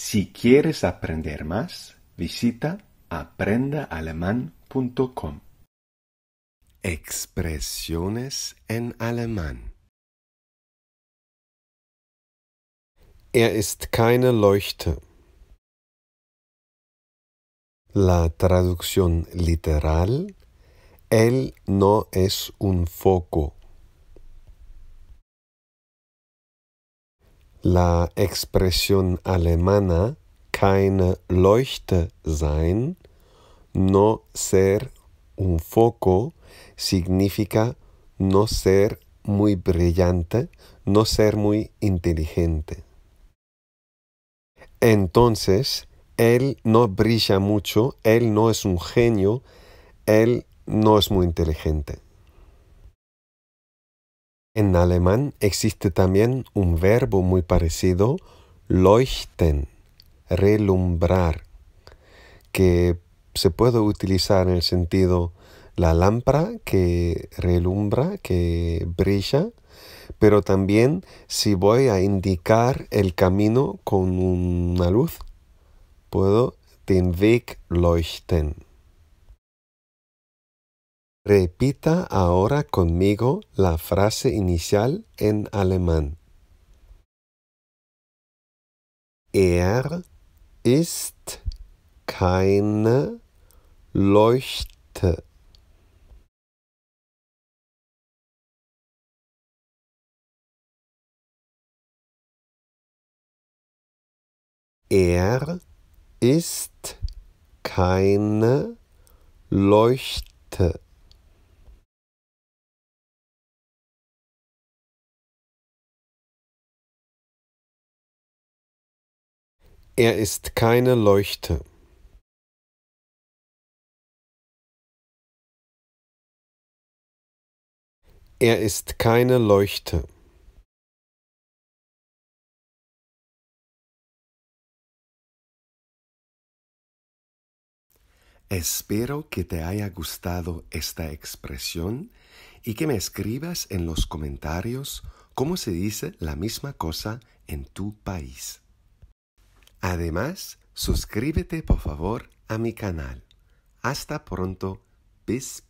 Si quieres aprender más, visita aprendaalemán.com. Expresiones en alemán. Er ist keine Leuchte. La traducción literal, él no es un foco. la expresión alemana keine Leuchte sein, no ser un foco, significa no ser muy brillante, no ser muy inteligente. Entonces, él no brilla mucho, él no es un genio, él no es muy inteligente. En alemán existe también un verbo muy parecido, leuchten, relumbrar, que se puede utilizar en el sentido la lámpara que relumbra, que brilla, pero también si voy a indicar el camino con una luz, puedo den leuchten. Repita ahora conmigo la frase inicial en alemán. Er ist keine Leuchte. Er ist keine Leuchte. Er er Espero que te haya gustado esta expresión y que me escribas en los comentarios cómo se dice la misma cosa en tu país. Además, suscríbete por favor a mi canal. Hasta pronto. Bis